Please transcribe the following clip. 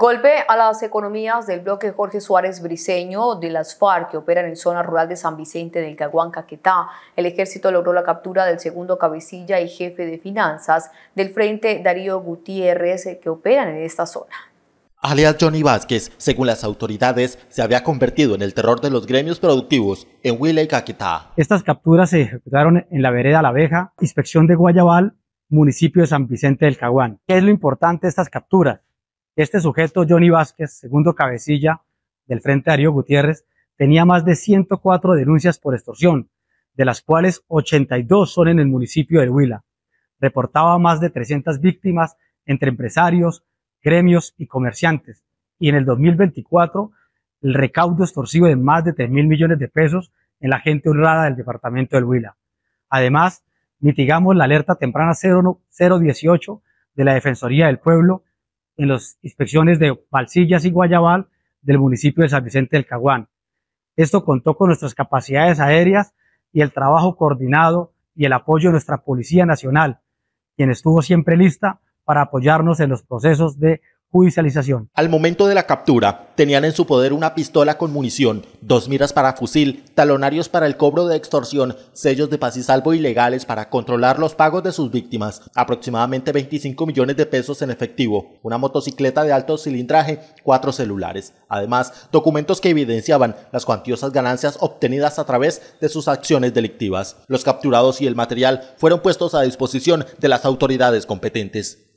Golpe a las economías del bloque Jorge Suárez Briseño de las FARC que operan en zona rural de San Vicente del Caguán, Caquetá. El ejército logró la captura del segundo cabecilla y jefe de finanzas del Frente Darío Gutiérrez que operan en esta zona. Alias Johnny Vázquez, según las autoridades, se había convertido en el terror de los gremios productivos en Huila Caquetá. Estas capturas se ejecutaron en la vereda La Abeja, inspección de Guayabal, municipio de San Vicente del Caguán. ¿Qué es lo importante de estas capturas? Este sujeto, Johnny Vázquez, segundo cabecilla del Frente Ario Gutiérrez, tenía más de 104 denuncias por extorsión, de las cuales 82 son en el municipio de Huila. Reportaba más de 300 víctimas entre empresarios, gremios y comerciantes. Y en el 2024, el recaudo extorsivo de más de 3 mil millones de pesos en la gente honrada del departamento del Huila. Además, mitigamos la alerta temprana 018 de la Defensoría del Pueblo en las inspecciones de Valsillas y Guayabal del municipio de San Vicente del Caguán. Esto contó con nuestras capacidades aéreas y el trabajo coordinado y el apoyo de nuestra Policía Nacional, quien estuvo siempre lista para apoyarnos en los procesos de judicialización. Al momento de la captura, tenían en su poder una pistola con munición, dos miras para fusil, talonarios para el cobro de extorsión, sellos de paz salvo ilegales para controlar los pagos de sus víctimas, aproximadamente 25 millones de pesos en efectivo, una motocicleta de alto cilindraje, cuatro celulares. Además, documentos que evidenciaban las cuantiosas ganancias obtenidas a través de sus acciones delictivas. Los capturados y el material fueron puestos a disposición de las autoridades competentes.